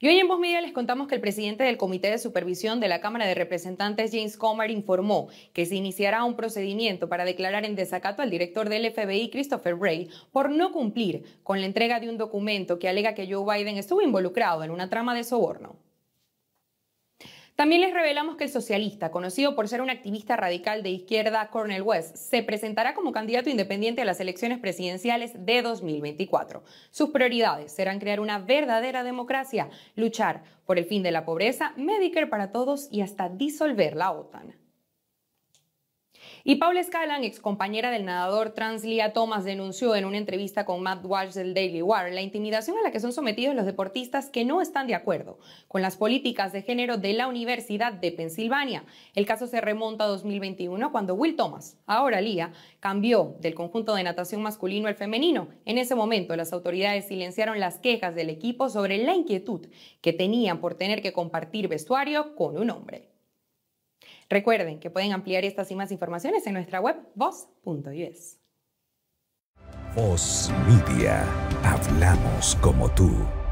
Y hoy en Voz Media les contamos que el presidente del Comité de Supervisión de la Cámara de Representantes, James Comer, informó que se iniciará un procedimiento para declarar en desacato al director del FBI, Christopher Wray, por no cumplir con la entrega de un documento que alega que Joe Biden estuvo involucrado en una trama de soborno. También les revelamos que el socialista, conocido por ser un activista radical de izquierda, Cornel West, se presentará como candidato independiente a las elecciones presidenciales de 2024. Sus prioridades serán crear una verdadera democracia, luchar por el fin de la pobreza, Medicare para todos y hasta disolver la OTAN. Y Paula Scalan, compañera del nadador trans Lia Thomas, denunció en una entrevista con Matt Walsh del Daily War la intimidación a la que son sometidos los deportistas que no están de acuerdo con las políticas de género de la Universidad de Pensilvania. El caso se remonta a 2021 cuando Will Thomas, ahora Lía, cambió del conjunto de natación masculino al femenino. En ese momento las autoridades silenciaron las quejas del equipo sobre la inquietud que tenían por tener que compartir vestuario con un hombre. Recuerden que pueden ampliar estas y más informaciones en nuestra web voz.us. Voz Media. Hablamos como tú.